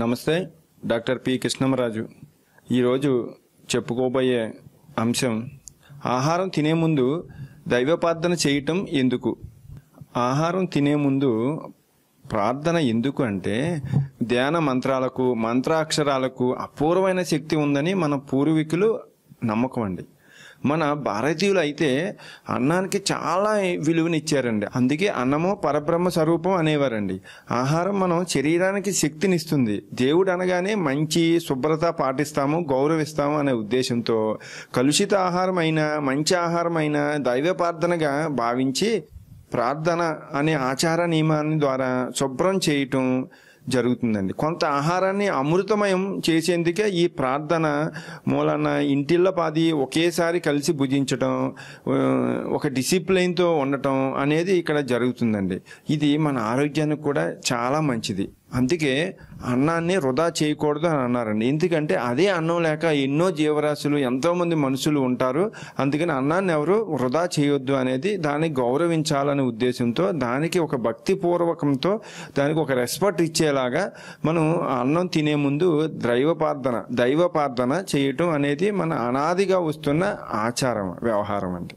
నమస్తే doctor P Krishnam Raju ఈరోజు చెప్పుకోబోయే అంశం ఆహారం తినే ముందు దైవపార్థన చేయటం ఎందుకు ఆహారం తినే ముందు ప్రార్థన ఎందుకు అంటే ధ్యాన మంత్రాలకు మంత్రాక్షరాలకు అపూర్వమైన శక్తి ఉందని మన పూర్వీకులు నమ్మకం అండి మన భారతీయులు అయితే అన్నానికి చాలా విలువనిచ్చారండి అందుకే అన్నము పరబ్రహ్మ స్వరూపం అనేవారండి ఆహారం మనం శరీరానికి శక్తినిస్తుంది దేవుడు అనగానే మంచి శుభ్రత పాటిస్తాము గౌరవిస్తాము అనే ఉద్దేశంతో కలుషిత ఆహారం మంచి ఆహారం దైవ దైవపార్థనగా భావించి ప్రార్థన అనే ఆచార నియమాన్ని ద్వారా శుభ్రం చేయటం జరుగుతుందండి కొంత ఆహారాన్ని అమృతమయం చేసేందుకే ఈ ప్రార్థన మూలన ఇంటిల్లో పాది ఒకేసారి కలిసి భుజించడం ఒక డిసిప్లైన్తో ఉండటం అనేది ఇక్కడ జరుగుతుందండి ఇది మన ఆరోగ్యానికి కూడా చాలా మంచిది అందుకే అన్నాన్ని వృధా చేయకూడదు అని అన్నారండి ఎందుకంటే అదే అన్నం లేక ఎన్నో జీవరాశులు ఎంతోమంది మనుషులు ఉంటారు అందుకని అన్నాన్ని ఎవరు వృధా చేయొద్దు అనేది దాన్ని గౌరవించాలనే ఉద్దేశంతో దానికి ఒక భక్తి పూర్వకంతో దానికి ఒక రెస్పెక్ట్ ఇచ్చేలాగా మనం అన్నం తినే ముందు దైవ ప్రార్థన చేయటం అనేది మన అనాదిగా వస్తున్న ఆచారం వ్యవహారం అండి